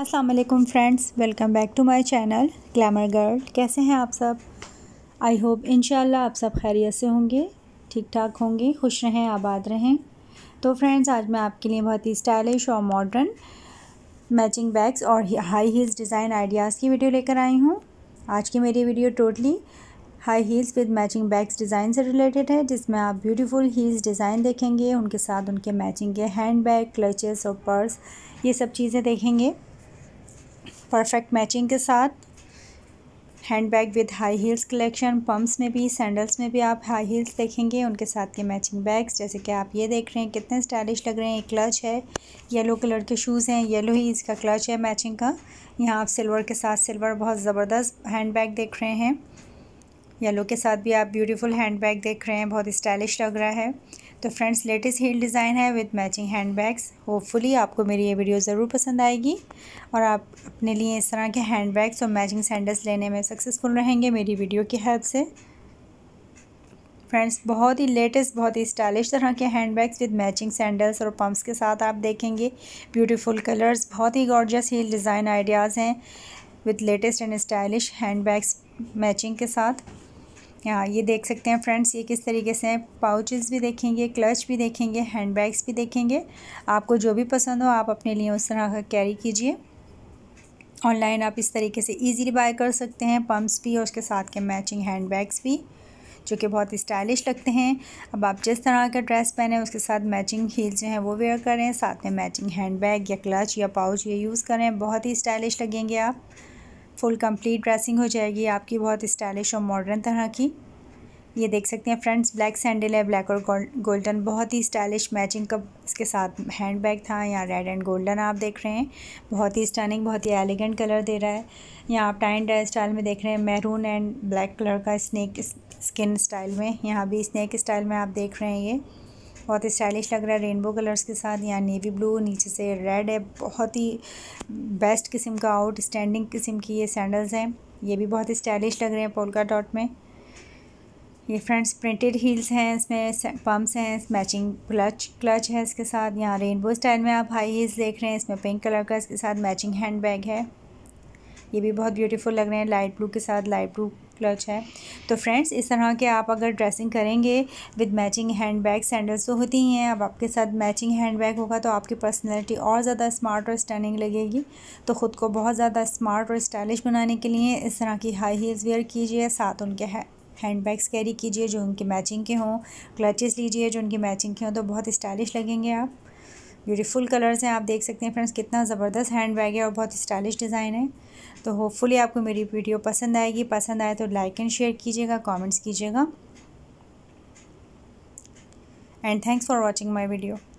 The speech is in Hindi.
Aslam friends welcome back to my channel glamour girl कैसे हैं आप सब आई होप इन आप सब खैरियत से होंगे ठीक ठाक होंगे खुश रहें आबाद रहें तो फ्रेंड्स आज मैं आपके लिए बहुत ही स्टाइलिश और मॉडर्न मैचिंग बैग्स और हाई हील्स डिज़ाइन आइडियाज़ की वीडियो लेकर आई हूँ आज की मेरी video totally high heels with matching bags design से रिलेटेड है जिसमें आप ब्यूटीफुल हील्स डिज़ाइन देखेंगे उनके साथ उनके मैचिंग के हैंड बैग क्लचेस और पर्स ये सब चीज़ें देखेंगे परफेक्ट मैचिंग के साथ hand bag with high heels collection pumps में भी सैंडल्स में भी आप हाई हील्स देखेंगे उनके साथ के मैचिंग बैग्स जैसे कि आप ये देख रहे हैं कितने स्टाइलिश लग रहे हैं क्लच है येलो कलर के शूज़ हैं येलो ही इसका क्लच है मैचिंग का यहाँ आप सिल्वर के साथ सिल्वर बहुत ज़बरदस्त हैंड बैग देख रहे हैं येलो के साथ भी आप ब्यूटीफुल हैंड बैग देख रहे हैं बहुत स्टाइलिश लग रहा है तो फ्रेंड्स लेटेस्ट हील डिज़ाइन है with matching hand bags hopefully आपको मेरी ये वीडियो ज़रूर पसंद आएगी और आप अपने लिए इस तरह के हैंड बैग्स और मैचिंग सैंडल्स लेने में सक्सेसफुल रहेंगे मेरी वीडियो की हेल्प से फ्रेंड्स बहुत ही लेटेस्ट बहुत ही स्टाइलिश तरह के hand bags with matching sandals और पम्प्स के साथ आप देखेंगे ब्यूटीफुल कलर्स बहुत ही गॉर्जियस हील डिज़ाइन आइडियाज़ हैं with latest and stylish hand bags matching के साथ आ, ये देख सकते हैं फ्रेंड्स ये किस तरीके से हैं पाउचेस भी देखेंगे क्लच भी देखेंगे हैंड बैग्स भी देखेंगे आपको जो भी पसंद हो आप अपने लिए उस तरह का कैरी कीजिए ऑनलाइन आप इस तरीके से इजीली बाय कर सकते हैं पम्प्स भी और उसके साथ के मैचिंग हैंड बैग्स भी जो कि बहुत स्टाइलिश लगते हैं अब आप जिस तरह का ड्रेस पहने उसके साथ मैचिंग हील्स जो हैं वो वेयर करें साथ में मैचिंग हैंड बैग या क्लच या पाउच ये यूज़ करें बहुत ही स्टाइलिश लगेंगे आप फुल कंप्लीट ड्रेसिंग हो जाएगी आपकी बहुत स्टाइलिश और मॉडर्न तरह की ये देख सकते हैं फ्रेंड्स ब्लैक सैंडल है ब्लैक और गोल्डन बहुत ही स्टाइलिश मैचिंग का इसके साथ हैंड बैग था यहाँ रेड एंड गोल्डन आप देख रहे हैं बहुत ही स्टनिंग बहुत ही एलिगेंट कलर दे रहा है यहाँ आप टाइन ड्रेस स्टाइल में देख रहे हैं मैरून एंड ब्लैक कलर का स्नैक स्किन स्टाइल में यहाँ भी स्नैक स्टाइल में आप देख रहे हैं ये बहुत ही स्टाइलिश लग रहा है रेनबो कलर्स के साथ यहाँ नेवी ब्लू नीचे से रेड है बहुत ही बेस्ट किस्म का आउट स्टैंडिंग किस्म की ये सैंडल्स हैं ये भी बहुत ही स्टाइलिश लग रहे हैं पोलका डॉट में ये फ्रेंड्स प्रिंटेड हील्स हैं इसमें पम्प्स हैं मैचिंग क्लच क्लच है इसके साथ यहाँ रेनबो स्टाइल में आप हाई हील्स देख रहे हैं इसमें पिंक कलर का इसके साथ मैचिंग हैंड बैग है ये भी बहुत ब्यूटीफुल लग रहे हैं लाइट ब्लू के साथ लाइट ब्लू क्लच है तो फ्रेंड्स इस तरह के आप अगर ड्रेसिंग करेंगे with matching hand bag sandals तो होती ही हैं अब आपके साथ मैचिंग हैंड बैग होगा तो आपकी पर्सनैलिटी और ज़्यादा स्मार्ट और स्टैंडिंग लगेगी तो ख़ुद को बहुत ज़्यादा स्मार्ट और स्टाइलिश बनाने के लिए इस तरह की हाई हील्स वेयर कीजिए साथ उनके है हैंड बैग्स कैरी कीजिए जो उनके मैचिंग के हों क्लचेस लीजिए जो उनकी मैचिंग के हों तो बहुत स्टाइलिश लगेंगे आप ब्यूटीफुल कलर्स हैं आप देख सकते हैं फ्रेंड्स कितना ज़बरदस्त हैंड बैग है और बहुत स्टाइलिश डिज़ाइन है तो होपफुली आपको मेरी वीडियो पसंद आएगी पसंद आए तो लाइक एंड शेयर कीजिएगा कमेंट्स कीजिएगा and thanks for watching my video